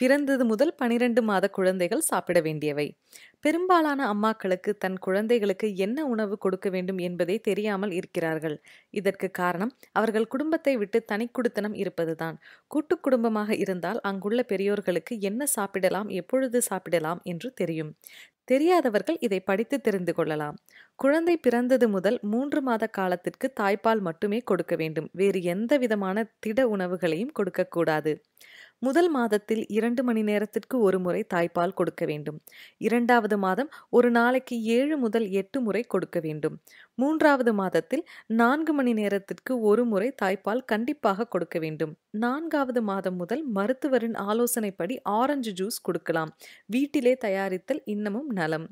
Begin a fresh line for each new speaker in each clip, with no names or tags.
பிறந்தது முதல் பனிரெண்டு மாத குழந்தைகள் சாப்பிட வேண்டியவை பெரும்பாலான அம்மாக்களுக்கு தன் குழந்தைகளுக்கு என்ன உணவு கொடுக்க வேண்டும் என்பதை தெரியாமல் இருக்கிறார்கள் இதற்கு காரணம் அவர்கள் குடும்பத்தை விட்டு தனிக்குடுத்தனம் இருப்பதுதான் கூட்டு குடும்பமாக இருந்தால் அங்குள்ள பெரியோர்களுக்கு என்ன சாப்பிடலாம் எப்பொழுது சாப்பிடலாம் என்று தெரியும் தெரியாதவர்கள் இதை படித்து தெரிந்து கொள்ளலாம் குழந்தை பிறந்தது முதல் மூன்று மாத காலத்திற்கு தாய்ப்பால் மட்டுமே கொடுக்க வேண்டும் வேறு எந்த விதமான திட உணவுகளையும் கொடுக்கக்கூடாது முதல் மாதத்தில் இரண்டு மணி நேரத்திற்கு ஒரு முறை தாய்ப்பால் கொடுக்க வேண்டும் இரண்டாவது மாதம் ஒரு நாளைக்கு ஏழு முதல் எட்டு முறை கொடுக்க வேண்டும் மூன்றாவது மாதத்தில் நான்கு மணி நேரத்திற்கு ஒரு முறை தாய்ப்பால் கண்டிப்பாக கொடுக்க வேண்டும் நான்காவது மாதம் முதல் மருத்துவரின் ஆலோசனைப்படி ஆரஞ்சு ஜூஸ் கொடுக்கலாம் வீட்டிலே தயாரித்தல் இன்னமும் நலம்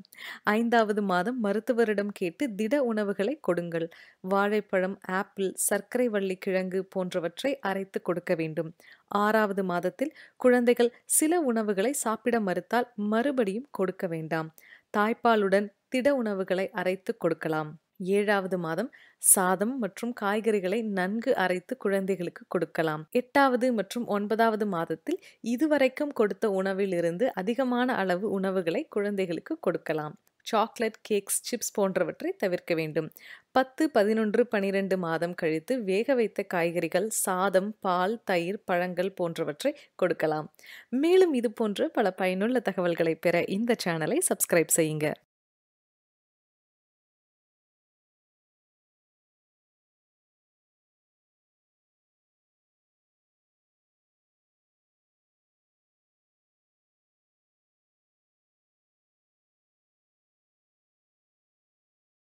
ஐந்தாவது மாதம் மருத்துவரிடம் கேட்டு திட உணவுகளை கொடுங்கள் வாழைப்பழம் ஆப்பிள் சர்க்கரை வள்ளி கிழங்கு போன்றவற்றை அரைத்து கொடுக்க வேண்டும் ஆறாவது மாதத்தில் குழந்தைகள் சில உணவுகளை சாப்பிட மறுத்தால் மறுபடியும் கொடுக்க வேண்டாம் தாய்ப்பாலுடன் திட உணவுகளை அரைத்து கொடுக்கலாம் ஏழாவது மாதம் சாதம் மற்றும் காய்கறிகளை நன்கு அரைத்து குழந்தைகளுக்கு கொடுக்கலாம் எட்டாவது மற்றும் ஒன்பதாவது மாதத்தில் இதுவரைக்கும் கொடுத்த உணவிலிருந்து அதிகமான அளவு உணவுகளை குழந்தைகளுக்கு கொடுக்கலாம் சாக்லேட் கேக்ஸ் சிப்ஸ் போன்றவற்றை தவிர்க்க வேண்டும் பத்து பதினொன்று பனிரெண்டு மாதம் கழித்து வேக வைத்த காய்கறிகள் சாதம் பால் தயிர் பழங்கள் போன்றவற்றை கொடுக்கலாம் மேலும் இது போன்ற பல பயனுள்ள தகவல்களை பெற இந்த சேனலை சப்ஸ்கிரைப் செய்யுங்க